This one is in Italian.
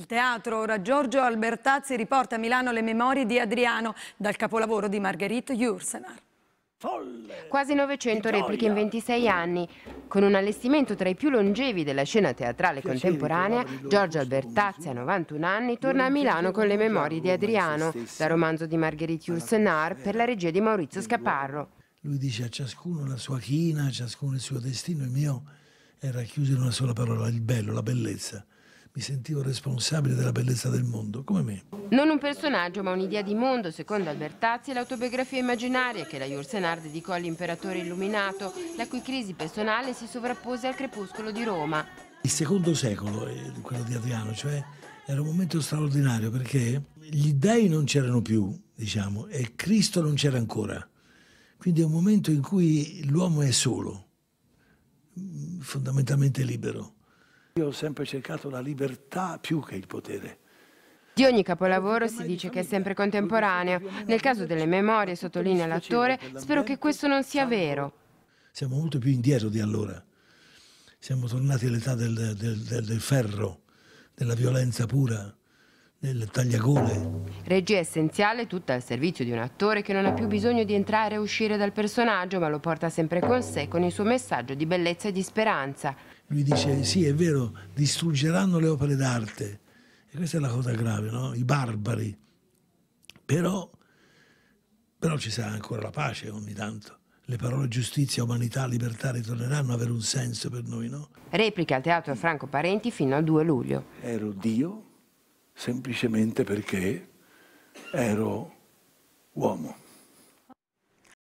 Il teatro ora Giorgio Albertazzi riporta a Milano le memorie di Adriano dal capolavoro di Marguerite Jursenar. Quasi 900 repliche in 26 anni. Con un allestimento tra i più longevi della scena teatrale contemporanea, Giorgio Albertazzi, a 91 anni, torna a Milano con le memorie di Adriano, dal romanzo di Marguerite Jursenar per la regia di Maurizio Scaparro. Lui dice a ciascuno la sua china, a ciascuno il suo destino, il mio era chiuso in una sola parola, il bello, la bellezza mi sentivo responsabile della bellezza del mondo, come me. Non un personaggio ma un'idea di mondo, secondo Albertazzi, l'autobiografia immaginaria che la Jursenar dedicò all'imperatore illuminato, la cui crisi personale si sovrappose al crepuscolo di Roma. Il secondo secolo, eh, quello di Adriano, cioè era un momento straordinario perché gli dei non c'erano più, diciamo, e Cristo non c'era ancora. Quindi è un momento in cui l'uomo è solo, mm, fondamentalmente libero. Io ho sempre cercato la libertà più che il potere. Di ogni capolavoro si dice diciamo che è sempre contemporaneo. Nel caso delle memorie, sottolinea l'attore, spero che questo non sia vero. Siamo molto più indietro di allora. Siamo tornati all'età del, del, del, del ferro, della violenza pura nel tagliagole. Regia essenziale tutta al servizio di un attore che non ha più bisogno di entrare e uscire dal personaggio, ma lo porta sempre con sé con il suo messaggio di bellezza e di speranza. Lui dice, sì è vero, distruggeranno le opere d'arte. E questa è la cosa grave, no? I barbari. Però, però ci sarà ancora la pace ogni tanto le parole giustizia, umanità, libertà ritorneranno a avere un senso per noi, no? Replica al Teatro Franco Parenti fino al 2 luglio. Ero Dio semplicemente perché ero uomo.